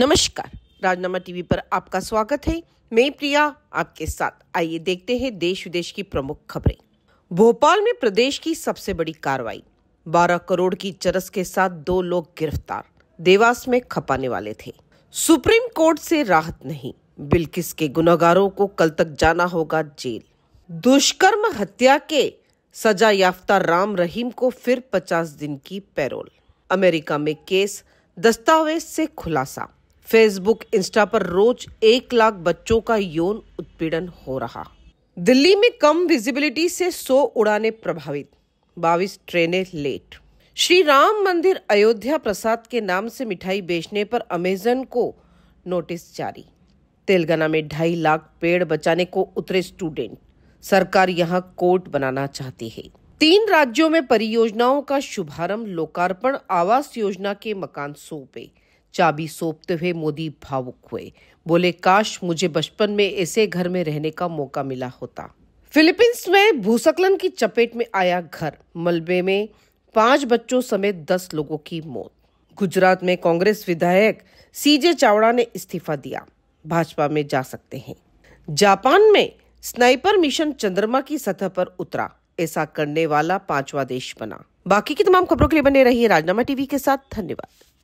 नमस्कार राजनामा टीवी पर आपका स्वागत है मैं प्रिया आपके साथ आइए देखते हैं देश विदेश की प्रमुख खबरें भोपाल में प्रदेश की सबसे बड़ी कार्रवाई 12 करोड़ की चरस के साथ दो लोग गिरफ्तार देवास में खपाने वाले थे सुप्रीम कोर्ट से राहत नहीं बिल्किस के गुनागारों को कल तक जाना होगा जेल दुष्कर्म हत्या के सजा याफ्ता राम रहीम को फिर 50 दिन की पैरोल अमेरिका में केस दस्तावेज से खुलासा फेसबुक इंस्टा पर रोज एक लाख बच्चों का यौन उत्पीड़न हो रहा दिल्ली में कम विजिबिलिटी से सो उड़ाने प्रभावित बाविस ट्रेनें लेट श्री राम मंदिर अयोध्या प्रसाद के नाम से मिठाई बेचने पर अमेजन को नोटिस जारी तेलंगाना में ढाई लाख पेड़ बचाने को उतरे स्टूडेंट सरकार यहां कोर्ट बनाना चाहती है तीन राज्यों में परियोजनाओं का शुभारंभ लोकार्पण आवास योजना के मकान सौंपे चाबी सौंपते हुए मोदी भावुक हुए बोले काश मुझे बचपन में ऐसे घर में रहने का मौका मिला होता फिलीपींस में भूस्खलन की चपेट में आया घर मलबे में पांच बच्चों समेत दस लोगों की मौत गुजरात में कांग्रेस विधायक सीजे चावड़ा ने इस्तीफा दिया भाजपा में जा सकते हैं जापान में स्नाइपर मिशन चंद्रमा की सतह पर उतरा ऐसा करने वाला पांचवा देश बना बाकी की तमाम खबरों के लिए बने रहिए राजनामा टीवी के साथ धन्यवाद